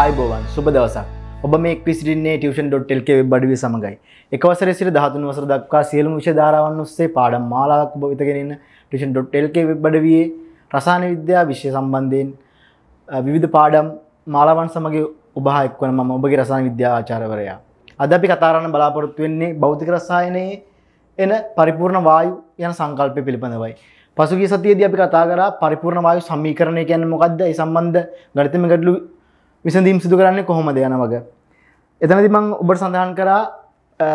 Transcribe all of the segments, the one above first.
ආයිබෝවන් සුබ දවසක් ඔබ මේ පිසිටින්නේ ටියෂන් ඩොට්ටල්ක බඩුව සමඟයි එකවසර සිට දහතුන් වසර දක්වා සියලුම විෂ ධාරාවන් ඔස්සේ පාඩම් මාලාක් ඔබ විතගෙනන්න ටිෂන් ඩොට්ටල්ක බඩවයේ රසාන විද්‍යා විශ්ය සම්බන්ධයෙන් විවිධ පාඩම් මාලාවන් සමගේ ඔබහ එක්වන මම ඔබගේ රසාන විද්‍යා ආචාරවරයා අද අපි කතාරන්න බලාපොරොත්තු වෙන්නේ බෞතික රසායනයේ එන පරිපූර්ණ වායු යන සංකල්පය පිළිබඳවයි. පසුගිය සතියේදී අපි කතා කරා පරිපූර්ණ වායු සමීකරණය කියන්නේ මොකද්ද? ඒ සම්බන්ධ ගණිතමය ගැටලු විසඳීම් සිදු කරන්නේ කොහොමද යන වග. එතනදි මං ඔබට සඳහන් කරා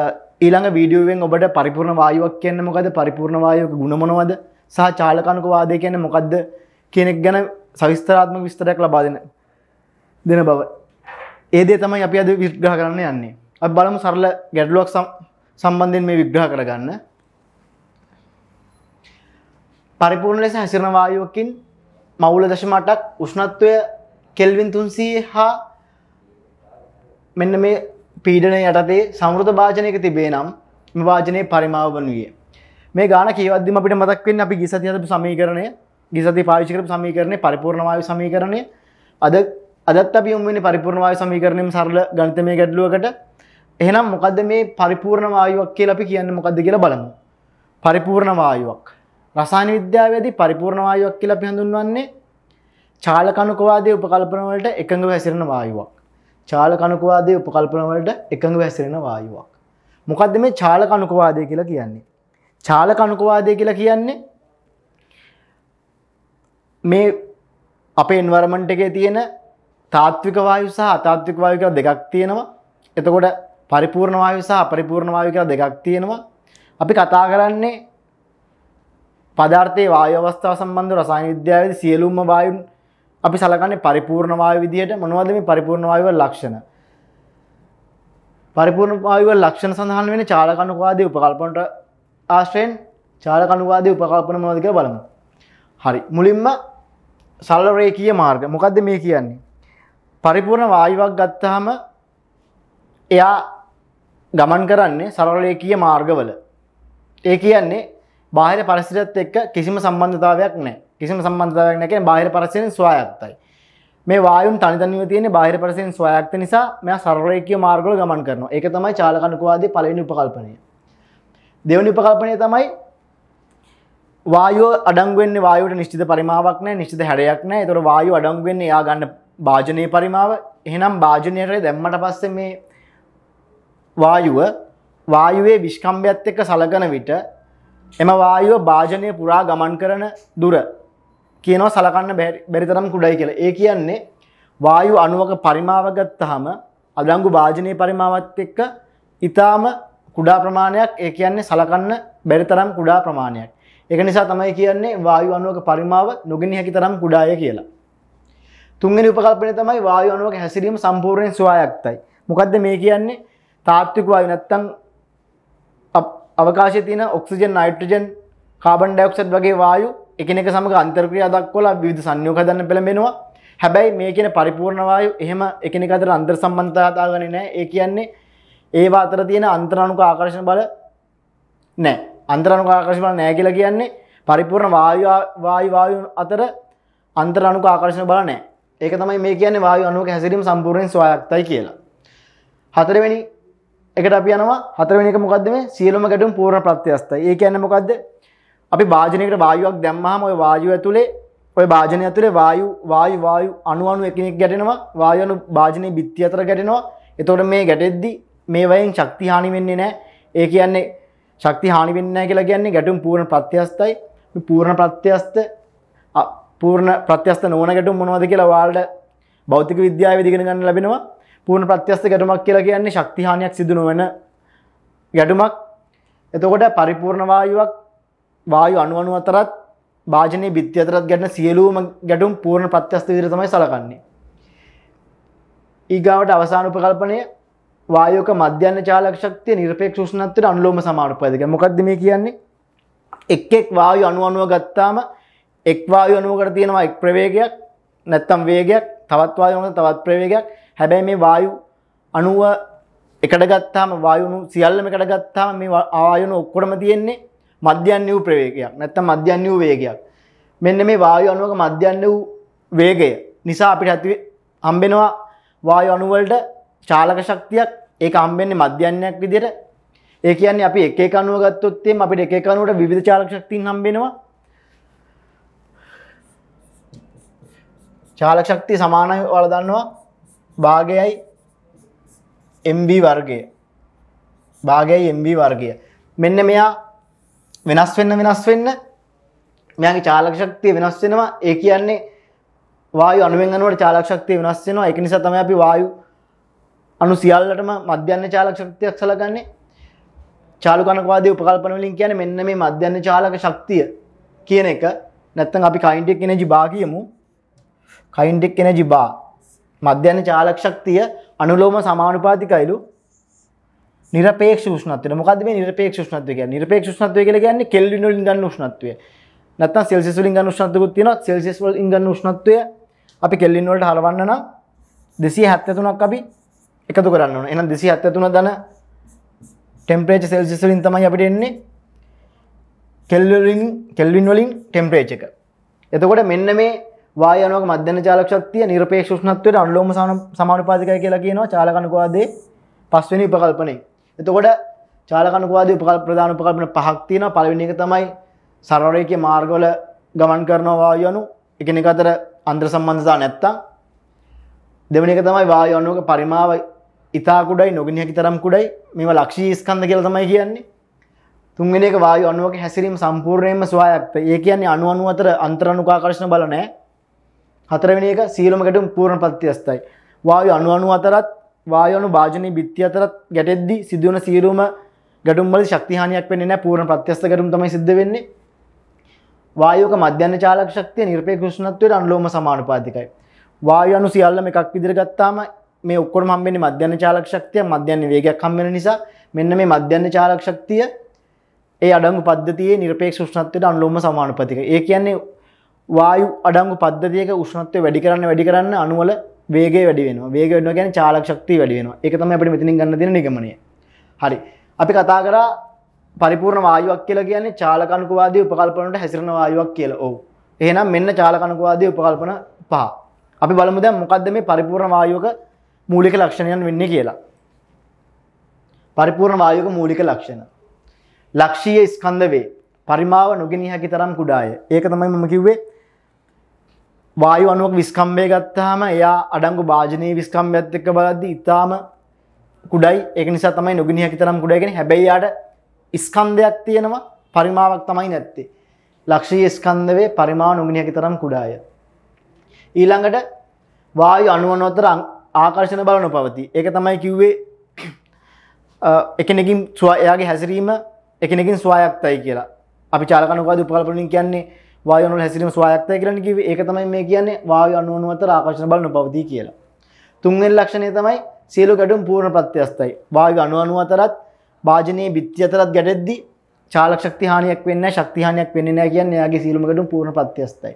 ඊළඟ වීඩියුවෙන් ඔබට පරිපූර්ණ වායුවක් කියන්න මොකද පරිපූර්ණ වායුවක ගුණමනවද සහ චාලකණක වාදය කියන්න මොකක්ද කෙනෙක් ගැන සවිස්තරාත්ම විස්තරයක් ලබා දෙන දෙන බව. ඒදේ තමයි අපි අද විග්‍රහ කරන්න යන්නේ. අ බලමු සරල ගැඩලුවක් සම්බන්ධයෙන් මේ විග්‍රහ කරගන්න. පරිපූර්ණ ලෙස හැසිරණ වායුවකින් මවුල දශමටක් උෂ්ණත්වය කෙල්වින් තුන්සී හා මෙන්න මේ පීඩන යටතේ සමෘත භාජනයක තිබේ නම් වාජනය පරිමාව වනුයේ මේ ගාන කියවදදිම අපිට මතක්වෙන් අපි ගිසති අද සමීකරණය ගිසති පාවිචිකර සමීකරණය පරිපූර්ණවාය සමීකරණය අද අදත් අපි උම්වෙනි පරිපූර්ණවාය සමීකරණයම සරල ගණිතමය ගැටලුවකට එහෙනම් මොකද්ද මේ පරිපූර්ණ වායුවක් කියලා අපි කියන්නේ මොකද්ද කියලා බලමු. පරිපූර්ණ වායුවක්. රසායන විද්‍යාවේදී පරිපූර්ණ වායුවක් කියලා අපි හඳුන්වන්නේ චාලකණුකවාදය උපකල්පනවලට එකඟ හැසිරෙන වායුවක්. චාලකණුකවාදය උපකල්පනවලට එකඟ හැසිරෙන වායුවක්. මොකක්ද මේ චාලකණුකවාදය කියලා කියන්නේ. චාලකණුකවාදය කියලා කියන්නේ මේ අපේ එන්වර්මන්ට් එකේ තියෙන තාත්වික වායු සහ අතාත්වික වායු කියලා දෙකක් තියෙනවා. එතකොට පරිපූර්ණ වායු සහ අපරිපූර්ණ වායු කියලා දෙකක් තියෙනවා. අපි කතා කරන්නේ පදාර්ථයේ වායු අවස්ථාව සම්බන්ධ රසායන විද්‍යාවේදී සියලුම වායුන් අපි සලකන්නේ පරිපූර්ණ වායු විදියට මොනවද මේ පරිපූර්ණ වායුව ලක්ෂණ? පරිපූර්ණ වායුව ලක්ෂණ සඳහන් වෙන චාලක අනුපාදයේ උපකල්පනට ආශ්‍රයෙන් චාලක අනුපාදයේ උපකල්පන මොනවද කියලා බලමු. හරි. මුලින්ම සරල රේඛීය මාර්ග. මොකද්ද මේ කියන්නේ? පරිපූර්ණ වායුවක් ගත්තාම එයා ගමන් කරන්නේ සරල රේඛීය මාර්ගවල. ඒ කියන්නේ බාහිර පරිසරයත් එක්ක කිසිම සම්බන්ධතාවයක් නැහැ. කිසිම සම්බන්ධතාවයක් නැහැ කියන්නේ බාහිර පරසයෙන් ස්වායත්තයි. මේ වායුන් තනිතනිව තියෙන බාහිර පරසයෙන් ස්වායත්ත නිසා මෙයා සරලරේඛීය මාර්ගවල ගමන් කරනවා. ඒක තමයි චාලකණුකවාදී පළවෙනි උපකල්පනය. දෙවෙනි උපකල්පනය තමයි වායෝ අඩංගුවෙන් වායුට නිශ්චිත පරිමාවක් නෑ නිශ්චිත හැඩයක් නෑ තොර වායු අඩංගුවෙන් යා ගන්න භාජනය පරිමාව එහෙනම් භාජනයට දැම්මට පස්සේ මේ වායුව වායුවේ විශ්කම්භයත් එක්ක සලකන විට එම වායුව භාජනය පුරා ගමන් කරන දුර කියනව සලකන්න බැරි තරම් කුඩයි කියලා ඒ කියන්නේ වායු අනුවක පරිමාවගත්තහම අදංගු භාජනය පරිමාවත් එක්ක ඉතාම කුඩා ප්‍රමාණයක් ඒ කියන්නේ සලකන්න බැරි තරම් කුඩා ප්‍රමාණයක් එක නිසා තමයි කියන්නේ වායු අනුවක පරිමාව නොගෙන හැකි තරම් කුඩාය කියලා තුන්ගනි උපකල්පනය තමයි වායු අනුවක හැසිරීම සම්පූර්ණයෙන් ස්වායක්තයි මොකක්ද මේ කියන්නේ තාත්තික වායු නැත්තම් අවකාශයේ තියෙන ඔක්සිජන් නයිට්‍රජන් කාබන් ඩයොක්සයිඩ් වගේ වායු එකනෙක සමඟ අන්තර්ක්‍රියා දක්වලා විධ සංයෝක දන්න පෙළඹෙනවා හැබැයි මේ කියන පරිපූර්ණවායු එහෙම එකනෙක අතර අන්තර් සම්බන්ධතාදාගන නෑ ඒ කියන්නේ ඒවා අතර තියෙන අන්තරණුක ආකර්ශණ බල නෑ අන්තරණුක ආකර්ශණ බල නෑ කියලා කියන්නේ පරිපූර්ණ වායුවායු අතර අන්තරණුක ආකර්ශණ බල නෑ ඒක තමයි මේ කියන්නේ වායු අනුවක හැසිරීම සම්පූර්ණයෙන් ස්වයක්තයි කියලා. හතරවෙනි එකට අපි යනවා හතරවෙනි එක මොකද්ද මේ සියලුම ගැටුම් පූර්ණ ප්‍රත්‍යස්තයි. ඒ කියන්නේ මොකද්ද? අපි භාජනයකට වායුවක් දැම්මහම ওই වායුව ඇතුලේ ওই භාජනය ඇතුලේ වායු වායු වායු අණු අණු එකිනෙක ගැටෙනවා වායු අණු භාජනයේ බිත්ති අතර ගැටෙනවා. එතකොට මේ ගැටෙද්දි මේ වයෙන් ශක්ති හානි වෙන්නේ නැහැ. ඒ කියන්නේ ශක්ති හානි වෙන්නේ නැහැ කියලා කියන්නේ ගැටුම් පූර්ණ ප්‍රත්‍යස්තයි. මේ පූර්ණ ප්‍රත්‍යස්ත පූර්ණ ප්‍රත්‍යස්ත නොවන ගැටුම් මොනවද කියලා ඔයාලට භෞතික විද්‍යාවේ ඉගෙන ගන්න ලැබෙනවා. පූර්ණ ප්‍රත්‍යස්ත ගැටුමක් කියලා කියන්නේ ශක්ති හානියක් සිදු නොවන ගැටුමක්. එතකොට පරිපූර්ණ වායුවක් වායු අනුවනුව අතරත් භාජනය බිත්්‍ය අතරත් ගැන සියලූම ගැටුම් පූර්ණ ප්‍රත්‍යස්ත විරතමයි සලකන්නේ. ඊගාවට අවසාන උපකල්පනය වායෝක මධ්‍යන්න චාලක්ෂක්තිය නිර්පෙක් ෂණත්තට අනුලෝම සමානුපයදක මොකක්ද මේ කියන්නේ එක්ෙක් වායු අනුව අනුව ගත්තාම එක්වායු අනුවකට තියෙනවා එක් ප්‍රවේගයක් නැත්තම් වේගයක් තවත්වායුන තවත් ප්‍රවේගයක් හැබැයි මේ වායු අනුව එකට ගත්තාම වායුණු සියල්ලම එකට ගත්තාම මේ ආයුණු ඔක්කොටම තියෙන්නේ මධ්‍යන්න වූ ප්‍රවේගයක් නැත්තම් මධ්‍යන්න වූ වේගයක් මෙන්න මේ වායු අනුවක මධ්‍යන්න වූ වේගය නිසා අපිට ඇති හම්බෙනවා වායු අනුවලට චාලක ශක්තියක් ඒක හම්බෙන්නේ මධ්‍යන්නයක් විදිහට ඒ කියන්නේ අපි එක එක අණුව ගත්තොත් එම් අපිට එක එක අණුවට විවිධ චාලක ශක්තියන් හම්බෙනවා චාලක ශක්තිය සමානයි ඔයාලා දන්නවා භාගයයි MB වර්ගය භාගයයි MB වර්ගය මෙන්න මෙයා වෙනස් වෙන්න වෙනස් වෙන්න මෙයාගේ චාලක ශක්තිය වෙනස් වෙනවා ඒ කියන්නේ වායු අණුවෙන් අණුවට චාලක ශක්තිය වෙනස් වෙනවා ඒක නිසා තමයි අපි වායු අණු සියල්ලටම මධ්‍යන්න චාලක ශක්තියක් සලගන්නේ චාලුකණකවාදී උපකල්පන වලින් කියන්නේ මෙන්න මේ මධ්‍යන්න චාලක ශක්තිය කියන එක නැත්තම් අපි කයින්ඩ් එක එනර්ජි බා කියමු කයින්ඩ් එක එනර්ජි බා මධ්‍යන්න චාලක ශක්තිය අනුලෝම සමානුපාතිකයිලු නිරපේක්ෂ උෂ්ණත්වය. මොකද්ද මේ නිරපේක්ෂ උෂ්ණත්වය කියන්නේ? නිරපේක්ෂ උෂ්ණත්වය කියලා කියන්නේ කෙල්වින් වලින් ගන්න උෂ්ණත්වය. නැත්නම් සෙල්සියස් වලින් ගන්න උෂ්ණත්වයකුත් තියෙනවා. සෙල්සියස් වලින් ගන්න උෂ්ණත්වය අපි කෙල්වින් වලට හරවන්න නම් 273ක් අපි එකතු කරන්න ඕන. එහෙනම් 273 දන ටෙම්පරේචර් සෙල්සියස් වලින් තමයි අපිට එන්නේ කෙල්වින් වලින් කෙල්වින් වලින් ටෙම්පරේචර් එක. එතකොට මෙන්න මේ වායනක මධ්‍යන චාලක ශක්තිය නිර්පේක්ෂ උෂ්ණත්වයට අනුලෝම සමානුපාතිකයි කියලා කියනවා චාලක අනුපාතයේ පස්වෙනි උපකල්පනයේ. එතකොට චාලකනුකවාද උපකල් ප්‍රධාන උපකල්පන පහක් තියෙන පළවෙනි එක තමයි සරවරයක මාර්ගවල ගමන් කරනවා වායුවණු එකනෙක අතර අන්තර් සම්බන්ධතා නැත්තම් දෙවෙනි එක තමයි වායුවණුක පරිමාව ඉතා කුඩයි නොගිනි හැකි තරම් කුඩයි මේවා ලක්ෂී ස්කන්ධ කියලා තමයි කියන්නේ තුන්වෙනි එක වායු අණුවක හැසිරීම සම්පූර්ණයෙන්ම සුවයක්ත. ඒ කියන්නේ අණු අණු අතර අන්තරණුකාකර්ෂණ බල නැහැ. හතරවෙනි එක සීලම ගැටුම් පූර්ණ ප්‍රත්‍යස්තයි. වායු අණු අණු අතරත් වායෝනු භාජනී බිත්ති අතරත් ගැටෙද්දි සිදුවන සීරුම ගැටුම්වල ශක්තිහානියක් වෙන්නේ නැහැ පූර්ණ ප්‍රත්‍යස්ත ගැටුම් තමයි සිද්ධ වෙන්නේ වායෝක මධ්‍යන චාලක ශක්තිය නිර්පේක්ෂ උෂ්ණත්වයට අනුලෝම සමානුපාතිකයි වායු අණු සියල්ලම එකක් විදිහට ගත්තාම මේ ඔක්කොම හම්බෙන්නේ මධ්‍යන චාලක ශක්තිය මධ්‍යන වේගයක් හම්බෙන නිසා මෙන්න මේ මධ්‍යන චාලක ශක්තිය ඒ අඩංගු පද්ධතියේ නිර්පේක්ෂ උෂ්ණත්වයට අනුලෝම සමානුපාතිකයි ඒ කියන්නේ වායු අඩංගු පද්ධතියක උෂ්ණත්වය වැඩි කරන්න වැඩි කරන්න අණුවල වේග වැඩිවෙන වේග වඩ ගැන චාලක් ශක්ති වැඩිවෙන එක තම අපට මෙතිනින් ගන්න දෙන නිගමනය හරි අපි කතා කරා පරිපූර්ණ වායුවක් කියලා කියන්නේ චාලකණුකවාදී උපකල්පනට හැසිරෙන වායුවක් කියලා ඔව් එහෙනම් මෙන්න චාලකණුකවාදී උපකල්පන පහ අපි බලමු දැන් මොකද්ද මේ පරිපූර්ණ වායුවක මූලික ලක්ෂණයන් වෙන්නේ කියලා පරිපූර්ණ වායුවක මූලික ලක්ෂණ ලක්ෂීය ස්කන්ධ වේ පරිමාව නොගිනිය හැකි තරම් කුඩාය ඒක තමයි මම කිව්වේ වායු අනුවක විස්කම්බය ගත්තාම එයා අඩංගු භාජනී විස්කම්බයත් එක්ක බලද්දි ඉතාම කුඩයි ඒක නිසා තමයි නොගිනිය කිතරම් කුඩයිගෙන හැබැයි යාට ස්කන්ධයක් තියෙනවා පරිමාවක් තමයි නැත්තේ. ලක්ෂී ස්කන්ධවේ පරිමාව නොගිනිය කිතරම් කුඩාය. ඊළඟට වායු අණුව අතර ආකර්ෂණ බල නොපවතී. ඒක තමයි කිව්වේ එකනෙකින් එයාගේ හැසිරීම එකනෙකින් ස්වායක්තයි කියලා. අපි චාලකනුකාද උපකල්පනින් කියන්නේ වායනු හැසිලීම ස්වායක්තය කරන කිව ඒක තමයි මේ කියන්නේ වාය අනුවනුවත ආකශන බලන පවදී කියලා. තුන්වෙන් ලක්ෂණය තමයි සියලු ගැටුම් පූර්ණ ප්‍රත්‍යස්ථයි. වාය අනුවනුව අතරත් භාජනයේ බිත්ති අතරත් ගැටෙද්දි චාලක් ශක්තිහානියක් වෙන්න ශක්තිහානියක් වෙන්නේ නැහැ කියන්නේ එයාගේ සියලුම ගැටුම් පූර්ණ ප්‍රත්‍යස්ථයි.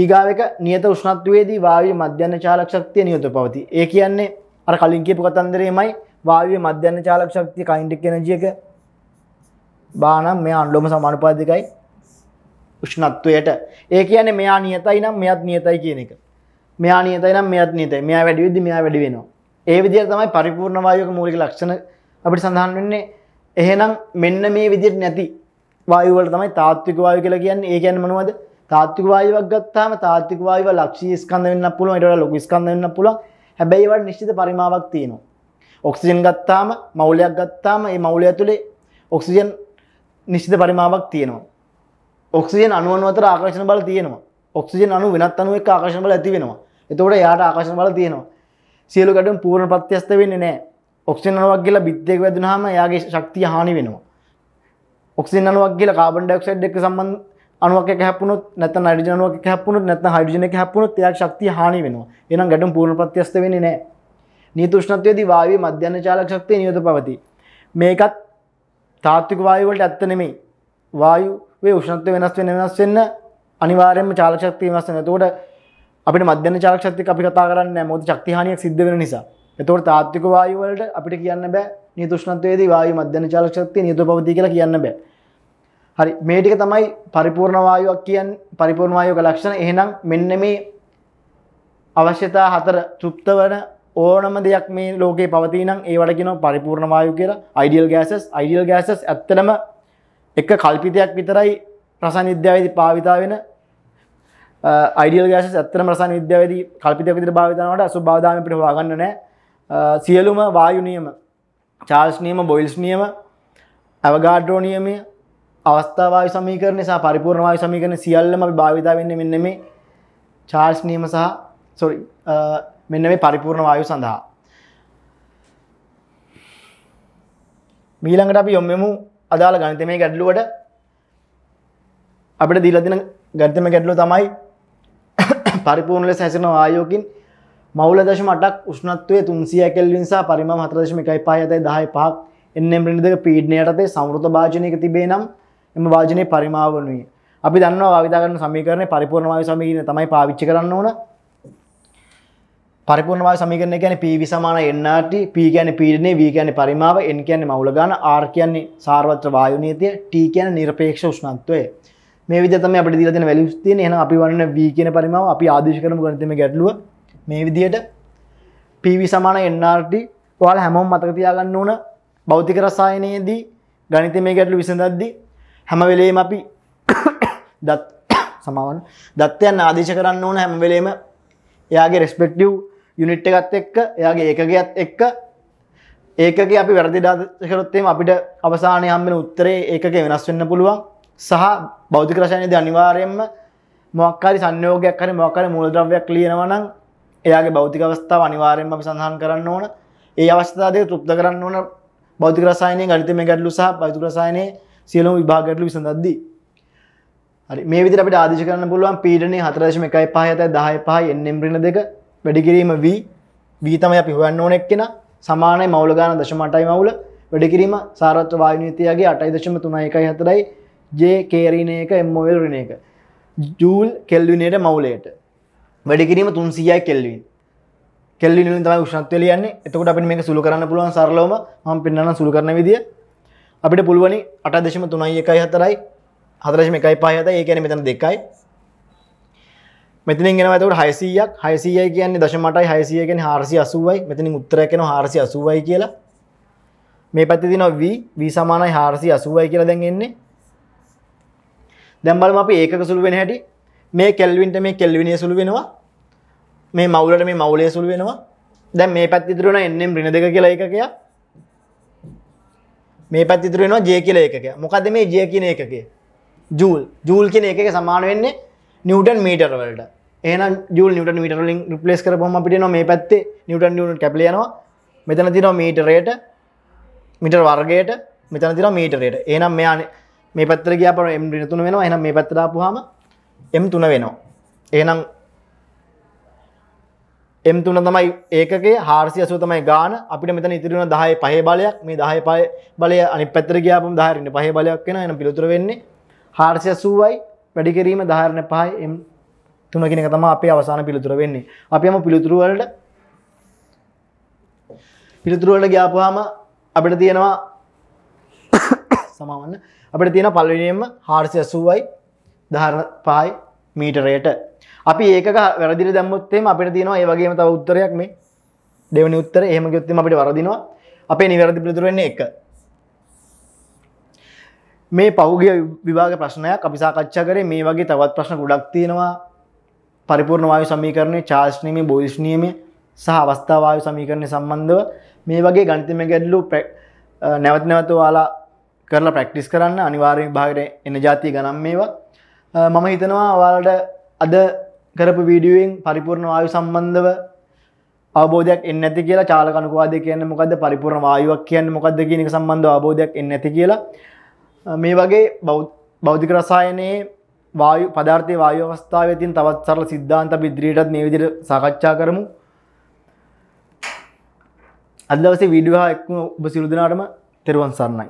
ඊගාව එක නියත උෂ්ණත්වයේදී වායුවේ මධ්‍යන චාලක ශක්තිය නියත පවතී. ඒ කියන්නේ අර කලින් කියපු කතන්දරේමයි වායුවේ මධ්‍යන චාලක ශක්තිය කයින්ඩික් එනර්ජි එක බානම් මේ අන්ලෝම සමානුපාතිකයි උෂ්ණත්වයට ඒ කියන මෙයා නියතයි නම් මෙයත් නියතයි කියන එක මෙයා නියතයි නම් මෙයත් නියතයි මෙයා වැඩි වෙද්දි මෙයා වැඩි වෙනවා ඒ විදිහට තමයි පරිපූර්ණ වායුවක මූලික ලක්ෂණ අපිට සඳහන් වෙන්නේ එහෙනම් මෙන්න මේ විදිහට නැති වායුව වල තමයි තාත්වික වායුව කියලා කියන්නේ ඒ කියන්නේ මොනවද තාත්වික වායුවක් ගත්තාම තාත්වික වායුව ලක්ෂී ස්කන්ධ වෙන්න පුළුවන් ඊට වඩා ලොකු ස්කන්ධ වෙන්න පුළුවන් හැබැයි ඒවට නිශ්චිත පරිමාවක් තියෙනවා ඔක්සිජන් ගත්තාම මවුලයක් ගත්තාම ඒ මවුලය ඇතුලේ ඔක්සිජන් නිශ්චිත පරිමාවක් තියෙනවා ඔක්සිජන් අනුවන් අතර ආකර්ශණ බල තියෙනවා ඔක්සිජන් අනු වෙනත් අනුව එක් ආකර්ශණ බල ඇති වෙනවා එතකොට යාට ආකර්ශණ බල තියෙනවා සියලු ගැටුම් පූර්ණ ප්‍රත්‍යස්ත වෙන්නේ නැහැ ඔක්සිජන් අණුවක් ගිහලා බිත්තියක වැදුනහම එයාගේ ශක්තිය හානි වෙනවා ඔක්සිජන් අණුවක් ගිහලා කාබන් ඩයොක්සයිඩ් එක්ක සම්බන්ධ අණුවක් එක හැප්පුණොත් නැත්නම් නයිට්‍රජන් අණුවක් එක හැප්පුණොත් නැත්නම් හයිඩ්‍රජන් එක හැප්පුණොත් එයාගේ ශක්තිය හානි වෙනවා එහෙනම් ගැටුම් පූර්ණ ප්‍රත්‍යස්ත වෙන්නේ නැහැ නියත උෂ්ණත්වයේදී වායුවේ මධ්‍යන චාලක ශක්තිය නියත පවතී මේකත් තාත්වික වායුව වලට ඇත්ත නෙමෙයි වායුවේ උෂ්ණත්වය වෙනස් වෙන වෙනස් වෙන්න අනිවාර්යෙන්ම චාලක ශක්තිය වෙනස් වෙනවා. එතකොට අපිට මධ්‍යන චාලක ශක්තියක අපි කතා කරන්නේ නැහැ. මොකද ශක්ති හානියක් සිද්ධ වෙන නිසා. එතකොට තාත්වික වායුව වලට අපිට කියන්න බෑ නියත උෂ්ණත්වයේදී වායු මධ්‍යන චාලක ශක්තිය නියතව පවතී කියලා කියන්න බෑ. හරි මේ ටික තමයි පරිපූර්ණ වායුවක් කියන්නේ පරිපූර්ණ වායුවක ලක්ෂණ. එහෙනම් මෙන්න මේ අවශ්‍යතා හතර තෘප්ත වන ඕනම දෙයක් මේ ලෝකේ පවතින නම් ඒවට කියනවා පරිපූර්ණ වායුව කියලා. ideal gases ideal gases ඇත්තටම එක කල්පිතයක් විතරයි ප්‍රසාන විද්‍යාවේදී පාවිතා වෙන අයිඩියල් ගෑස් ඇත්තටම රසායන විද්‍යාවේදී කල්පිතයක් විතර භාවිත කරනකොට අසුභාවදාමය අපිට හොයාගන්න නැහැ සියලුම වායු නියම චාල්ස් නියම බොයිල්ස් නියම අවගාඩ්‍රෝ නියමය අවස්ථා වායු සමීකරණය සහ පරිපූර්ණ වායු සමීකරණ සියල්ලම අපි භාවිත වෙන්නේ මෙන්න මේ චාල්ස් නියම සහ සෝරි මෙන්න මේ පරිපූර්ණ වායු සඳහා මීළඟට අපි යොමු අදාළ ගණිතමය ගැටලුවට අපිට දීලා දෙන ගණිතමය ගැටලුව තමයි පරිපූර්ණ ලෙස හැසිරෙන වායුවකින් මවුල දශම 8ක් උෂ්ණත්වයේ 300 කෙල්වින් සහ පරිමාව 4.15 යතයි 10.5ක් එන්නම් රිනිදක පීඩනය යටතේ සමෘත භාජනයක තිබේ නම් එම වාජනයේ පරිමාව වනුයේ. අපි දන්නවා භාවිතා කරන සමීකරණය පරිපූර්ණ වායු සමීකරණය තමයි පාවිච්චි කරන්න ඕන. පරිපූර්ණවා සමීකරණය ගැන පිවි සමාන එන්නට පී ගැන පීරණය වී ගැන පරිමාව එන් කියන්නේ මවුලගාන ආර් කියන්නේ සාර්වත්‍ර වායුනීතිය ටී කියන නිර්පේක්ෂ උෂ්ණත්වය මේ විදතම අපට දිලතින වැලිස්තින එන අපි වන්න වී කියන පරිමාව අපි ආදේශ කරම ගනතම ගැටලුව මේ විදියට පිවි සමාන එන්නට වාල හැමෝම් මතකතියාගන්න ඕන බෞතික රසායනයේදී ගනිත මේ ගැටලු විසඳද්දි හැම වෙලේම අපි දත් සමාවන් දත්වයන් ආදේශ කරන්න ඕන හැම වෙලේම එයාගේ රෙස්පෙක්ටව් යුනිට් එකත් එක්ක එයාගේ ඒකගයත් එක්ක ඒකක අපි වැරදි දාදකරොත්තේම අපිට අවසානය හම්බෙන උත්තරේ ඒකක වෙනස් වෙන්න පුළුවන් සහ බෞද්ධ රශයනයද අනිවාරයෙන්ම මොක්කාරි සංයෝගයක් හරි මොකර මූලද්‍රව්‍යයක් ලියනවනම් එයාගේ බෞතික අවස්ථාව අනිවාරයෙන් අපි සඳහන් කරන්න ඕන ඒ අවස්ථාදය තෘප්ත කරන්න ඕන බෞතික රසායනය ගනිතම ගැටලු සහ බෞතික රසායනයේ සියලුම විභාගටලු විසඳද්දී. හරි මේ විදිහට අපිට ආදේශ කරන්න පුළුවන් පීඩනයේ 4.1 5 10 10 5 එන්එම් ඍණ දෙක වැඩිකිරීම V V තමයි අපි හොයන්න ඕන එක්කෙන සමානයි මවුල ගාන දශමටයි මවුල වැඩිකිරීම සාරත්ව වායුනීතියගේ අටයි දශම තුනයි එකයි හතරයි ජ කේරීන එක එම්මෝවල් රණ එක ජූල් කෙල්විනයට මවුලයට වැඩිකිරීම තුන් සියයි කෙල්වින් කෙල්ලිනින් තමයි උෂ්ණත්වය ලියන්නේ එතකොට අපිට මේක සුළු කරන්න පුළුවන් සරලවම මම පෙන්වන්න සුළු කරන විදිය අපිට පුළුවනි 8.3 1 4යි 4.1 5 7 ඒ කියන්නේ මෙතන 2යි මෙතිනින් එන ඇතකට හයිසීයක් හයිසිය කියන්නේ දශමටයි හයිසියගෙන හාරසි අසුවයි මෙතිනින් උත්තරකෙන හාරසි අසුවයි කියලා මේ පැතිදි නොව වී සමානයි හාරසි අසුවයි කියලා දැන්ගෙන්නේ දැම්බලම අපි ඒක සුළු වෙන හැටි මේ කෙල්වින්ට මේ කෙල්විනිය සුළු වෙනවා මේ මවුලට මේ මවුලේ සුළු වෙනවා දැන් මේ පැත්තිදිරුණ එන්නෙම් රිණ දෙක කියලා එකකය මේ පැත්තිතුරෙනවා ජය කියල එකක මොකද මේ ජය කියන එකකේ ජූල් ජූල් කියන එක සමාන වෙන්නේ නිියටන් මීටර් වලට ඒන ජල් නිට මිටරලින් රිපලස් කරපොම අපිට නො මේ පැත්තේ නිවටන් ියුණු කැපලියනවා මෙතන තින මීටරයට මිටර් වර්ගයට මෙතන තින මීටරයට ඒනම් මෙයාන මේ පත්තර ගාපන එම් ිනතුන වෙනවා එනම් මේ පත්තරාපුහම එම් තුන වෙනවා ඒනම් එම් තුන තමයි ඒකගේ හාර්සිය අසු තමයි ගාන අපිට මෙතන ඉතිරුණ දහය පහේ බලයක් මේ දහය පය බලය අනි පැතර ගාපම ධාරන්න පහ බලයක් වෙන එන පිළිතුර වෙන්නේ හාර්සිය සූවයි වැඩිකිරීම ධාරණ පහයි එම් තුනගෙනක තම අපේ අවසාන පිළිතුර වෙන්නේ අපිම පිළිතුරුවලට පිළිතුරුවලට ග්‍යාපුහම අපිට තියෙනවා සමාවන්න අපට තියෙන පල්විනියම හාර්සි ඇසුවයි දහර පායි මීටරයට අපි ඒක වැරදිර දැමුත්තේම අපිට තියෙනවා ඒවගේම තව උත්තරයක් මේ දෙවනි උත්තර එහම යුත්තම අපිට වරදිනවා අපේ නිවැරදි පිළිතුරන්නේ එක මේ පෞගිය විභාග ප්‍රශ්නයක් අපි සාකච්ඡා කරේ මේ වගේ තවත් ප්‍රශ්න ගොඩක් තියෙනවා පරිපූර්ණ වායු සමීකරණය චාර්ජ් නියමය බොයිස් නියමය සහ අවස්ථා වායු සමීකරණය සම්බන්ධව මේ වගේ ගණිතම ගැටලු නැවත නැවත ඔයාලා කරලා ප්‍රැක්ටිස් කරන්න අනිවාර්යෙන් විභාගයට එන જાතිය ගණන් මේවා මම හිතනවා ඔයාලට අද කරපු වීඩියෝවෙන් පරිපූර්ණ වායු සම්බන්ධව අවබෝධයක් එන්නේ නැති කියලා චාලක අනුකවාදය කියන්නේ මොකද්ද පරිපූර්ණ වායුවක් කියන්නේ මොකද්ද කියන එක සම්බන්ධව අවබෝධයක් එන්නේ නැති කියලා මේ වගේ භෞතික රසායනයේ වායු පධර්තය වාය අවස්ථාව තින් තවත් සරල සිද්ධාන්ත බිදිරියටත් මේ විදිර සාකච්ඡා කරමු අදවසේ විඩියෝ එක්ම ඔබ සිරුදනාටම තෙරුවන් සරණයි